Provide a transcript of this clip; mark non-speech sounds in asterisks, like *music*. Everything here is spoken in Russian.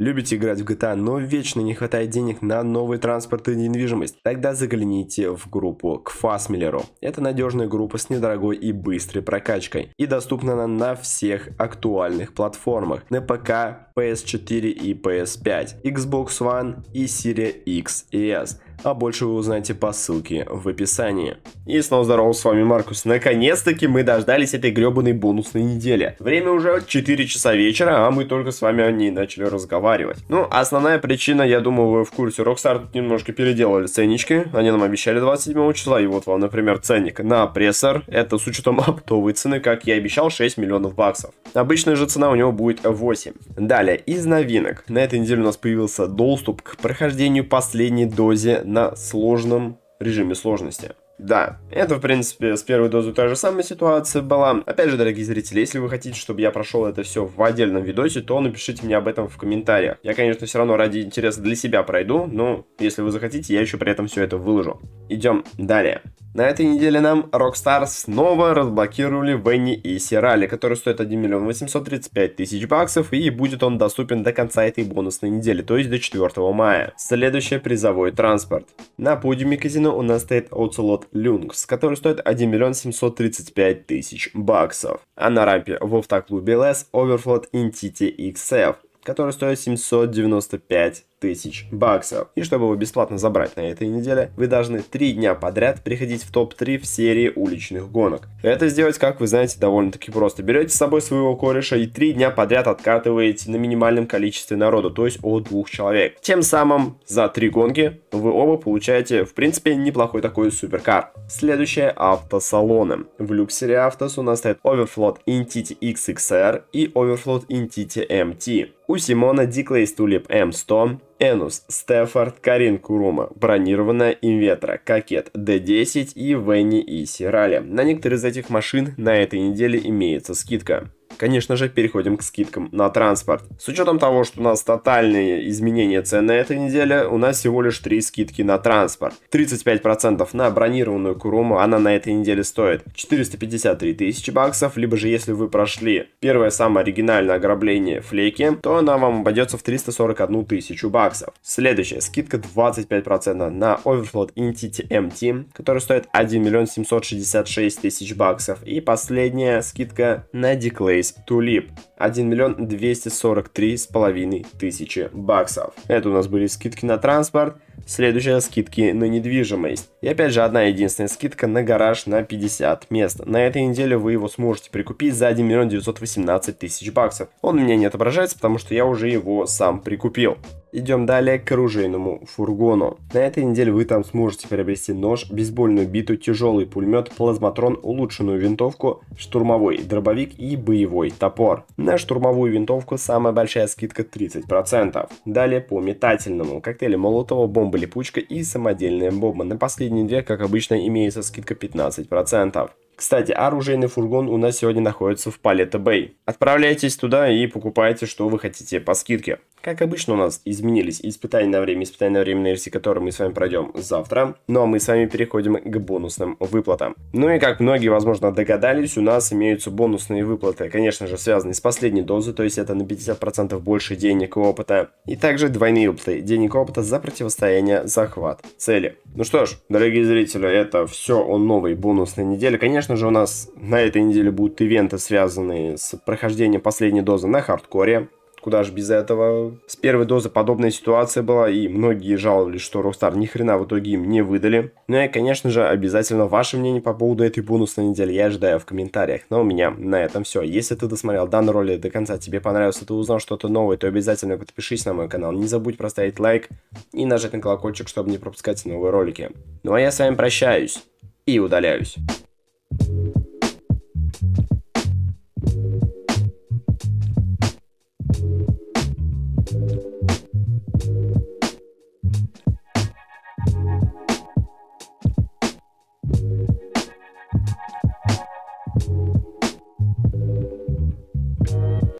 Любите играть в GTA, но вечно не хватает денег на новый транспорт и недвижимость? Тогда загляните в группу к Фасмиллеру. Это надежная группа с недорогой и быстрой прокачкой. И доступна она на всех актуальных платформах. На ПК, PS4 и PS5, Xbox One и Series X и S а больше вы узнаете по ссылке в описании. И снова здорово, с вами Маркус. Наконец-таки мы дождались этой гребаной бонусной недели. Время уже 4 часа вечера, а мы только с вами о ней начали разговаривать. Ну, основная причина, я думаю, вы в курсе. Rockstar тут немножко переделали ценнички. Они нам обещали 27 числа, и вот вам, например, ценник на прессор. Это с учетом *laughs* оптовой цены, как я обещал, 6 миллионов баксов. Обычная же цена у него будет 8. Далее, из новинок. На этой неделе у нас появился доступ к прохождению последней дозе на сложном режиме сложности. Да, это, в принципе, с первой дозы та же самая ситуация была. Опять же, дорогие зрители, если вы хотите, чтобы я прошел это все в отдельном видосе, то напишите мне об этом в комментариях. Я, конечно, все равно ради интереса для себя пройду, но если вы захотите, я еще при этом все это выложу. Идем далее. На этой неделе нам Rockstar снова разблокировали Венни и Сирали, который стоит 1 миллион 835 тысяч баксов и будет он доступен до конца этой бонусной недели, то есть до 4 мая. Следующий призовой транспорт. На подиуме казино у нас стоит Ocelot Lynx, который стоит 1 миллион 735 тысяч баксов. А на рампе в автоклубе LS Overflot Intity XF, который стоит 795 тысяч баксов. И чтобы его бесплатно забрать на этой неделе, вы должны 3 дня подряд приходить в топ-3 в серии уличных гонок. Это сделать, как вы знаете, довольно-таки просто. Берете с собой своего кореша и 3 дня подряд откатываете на минимальном количестве народу, то есть от двух человек. Тем самым за 3 гонки вы оба получаете, в принципе, неплохой такой суперкар. Следующее автосалоны. В люксере автос у нас стоит Overflot Intity XXR и Overflot Intity MT. У Симона Диклей Тулип М100, Энус Стефорд, Карин Курума, бронированная Инветра, Кокет D10 и Венни и Сирали. На некоторые из этих машин на этой неделе имеется скидка. Конечно же, переходим к скидкам на транспорт. С учетом того, что у нас тотальные изменения цен на этой неделе, у нас всего лишь 3 скидки на транспорт. 35% на бронированную Куруму, она на этой неделе стоит 453 тысячи баксов, либо же если вы прошли первое самое оригинальное ограбление флейки, то она вам обойдется в 341 тысячу баксов. Следующая скидка 25% на Overflow Entity MT, который стоит 1 миллион 766 тысяч баксов. И последняя скидка на Declays запись Tulip 1 миллион 243 с половиной тысячи баксов. Это у нас были скидки на транспорт, следующая скидки на недвижимость. И опять же одна единственная скидка на гараж на 50 мест. На этой неделе вы его сможете прикупить за 1 миллион 918 тысяч баксов. Он у меня не отображается, потому что я уже его сам прикупил. Идем далее к оружейному фургону. На этой неделе вы там сможете приобрести нож, бейсбольную биту, тяжелый пулемет, плазматрон, улучшенную винтовку, штурмовой дробовик и боевой топор. На штурмовую винтовку самая большая скидка 30%. Далее по метательному. Коктейли молотого, бомба липучка и самодельная бомба. На последние две, как обычно, имеется скидка 15%. Кстати, оружейный фургон у нас сегодня находится в Палета Бэй. Отправляйтесь туда и покупайте, что вы хотите по скидке. Как обычно, у нас изменились испытания на время, испытания на время на версии, которые мы с вами пройдем завтра. Но ну, а мы с вами переходим к бонусным выплатам. Ну и как многие, возможно, догадались, у нас имеются бонусные выплаты, конечно же, связанные с последней дозой, то есть это на 50% больше денег и опыта. И также двойные выплаты, денег и опыта за противостояние, захват, цели. Ну что ж, дорогие зрители, это все о новой бонусной неделе. Конечно же, у нас на этой неделе будут ивенты, связанные с прохождением последней дозы на хардкоре куда же без этого. С первой дозы подобная ситуация была, и многие жаловались, что Rockstar ни хрена в итоге им не выдали. Ну и, конечно же, обязательно ваше мнение по поводу этой бонусной недели я ожидаю в комментариях. Но ну, у меня на этом все. Если ты досмотрел данный ролик до конца, тебе понравился, ты узнал что-то новое, то обязательно подпишись на мой канал. Не забудь поставить лайк и нажать на колокольчик, чтобы не пропускать новые ролики. Ну а я с вами прощаюсь и удаляюсь.